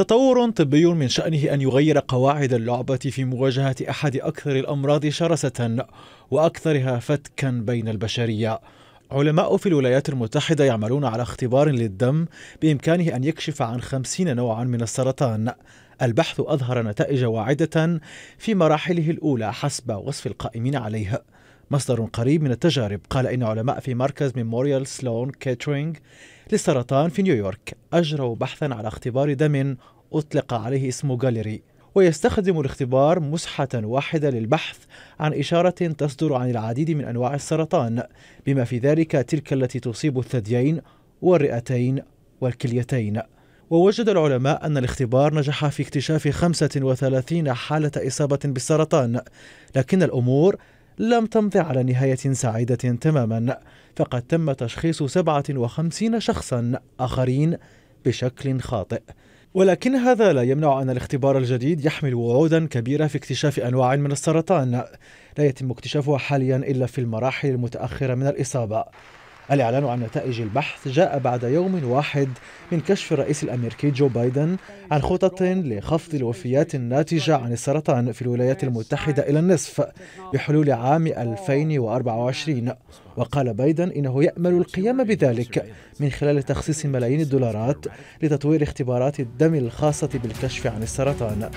تطور طبي من شأنه أن يغير قواعد اللعبة في مواجهة أحد أكثر الأمراض شرسة وأكثرها فتكا بين البشرية علماء في الولايات المتحدة يعملون على اختبار للدم بإمكانه أن يكشف عن خمسين نوعا من السرطان البحث أظهر نتائج واعدة في مراحله الأولى حسب وصف القائمين عليه مصدر قريب من التجارب قال إن علماء في مركز ميموريال سلون كاترينج للسرطان في نيويورك أجروا بحثا على اختبار دم أطلق عليه اسم غاليري ويستخدم الاختبار مسحة واحدة للبحث عن إشارة تصدر عن العديد من أنواع السرطان بما في ذلك تلك التي تصيب الثديين والرئتين والكليتين ووجد العلماء أن الاختبار نجح في اكتشاف 35 حالة إصابة بالسرطان لكن الأمور لم تمض على نهاية سعيدة تماما فقد تم تشخيص 57 شخصا آخرين بشكل خاطئ ولكن هذا لا يمنع أن الاختبار الجديد يحمل وعودا كبيرة في اكتشاف أنواع من السرطان لا يتم اكتشافها حاليا إلا في المراحل المتأخرة من الإصابة الإعلان عن نتائج البحث جاء بعد يوم واحد من كشف الرئيس الأمريكي جو بايدن عن خطط لخفض الوفيات الناتجة عن السرطان في الولايات المتحدة إلى النصف بحلول عام 2024 وقال بايدن إنه يأمل القيام بذلك من خلال تخصيص ملايين الدولارات لتطوير اختبارات الدم الخاصة بالكشف عن السرطان